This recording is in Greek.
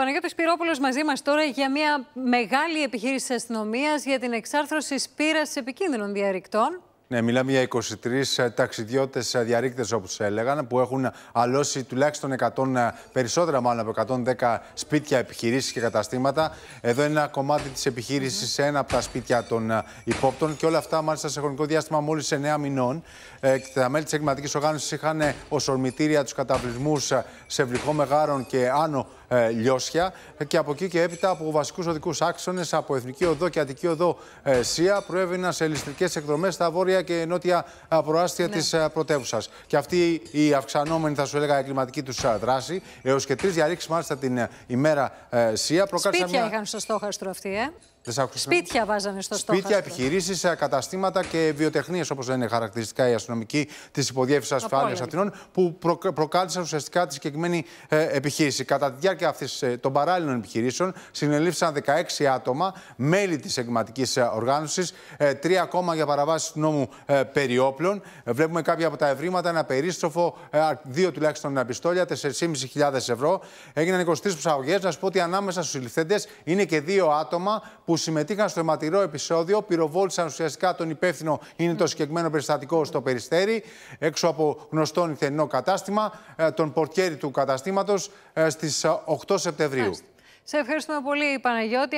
Παναγιώτης Σπυρόπουλο μαζί μας τώρα για μια μεγάλη επιχείρηση της για την εξάρθρωση σπήρας επικίνδυνων διαρρηκτών. Ναι, μιλάμε για 23 ε, ταξιδιώτες διαρρήκτες, όπως έλεγαν, που έχουν ε, αλώσει τουλάχιστον 100, ε, περισσότερα μάλλον από 110 σπίτια, επιχειρήσεις και καταστήματα. Εδώ είναι ένα κομμάτι της επιχείρησης σε ένα από τα σπίτια των υπόπτων και όλα αυτά μάλιστα σε χρονικό διάστημα μόλις 9 μηνών. τα μέλη της εγκληματικής οργάνωσης είχαν ως ορμητήρια τους καταβλισμούς σε βληχό μεγάρων και άνω ε, λιώσια και από εκεί και έπειτα από βασικούς οδικούς άξονες, από Εθνική Οδό και Αττική Οδό ε, ΣΥΑ, προέβαιναν σε ληστρικέ εκδρομές στα βόρεια και νότια ε, προάστια ναι. της ε, πρωτεύουσας. Και αυτή η αυξανόμενη, θα σου έλεγα, εγκληματική τους ε, δράση, έως και τρεις διαρρήξεις μάλιστα την ημέρα ε, ΣΥΑ, προκάλεσαν. Σπίτια μια... είχαν στο στόχαστρο αυτή, ε. Σπίτια βάζανε στο στόχαστρο. Σπίτια, επιχειρήσει, καταστήματα και βιοτεχνίες, όπως είναι χαρακτηριστικά οι αστυνομικοί της Υποδιέφυση ασφάλειας λοιπόν. Αθηνών, που προκάλεσαν ουσιαστικά τη συγκεκριμένη επιχείρηση. Κατά τη διάρκεια διάρκεια αυτής ε, των παράλληλων επιχειρήσεων συνελήφθησαν 16 άτομα, μέλη της εγκληματικής ε, οργάνωσης, ε, τρία ακόμα για παραβάσεις του νόμου περιόπλων. Βλέπουμε κάποια από τα ευρήματα, ένα περίστροφο, δύο τουλάχιστον πιστόλια, 4.500 ευρώ. Έγιναν 23 προσαγωγέ. Να σου πω ότι ανάμεσα στους συλληφθέντες είναι και δύο άτομα που συμμετείχαν στο αιματηρό επεισόδιο, πυροβόλησαν ουσιαστικά τον υπεύθυνο, είναι το συγκεκριμένο περιστατικό στο Περιστέρι, έξω από γνωστό νυχτερινό κατάστημα, τον πορτιέρι του καταστήματος στι 8 Σεπτεμβρίου. Σε ευχαριστούμε πολύ Παναγιώτη.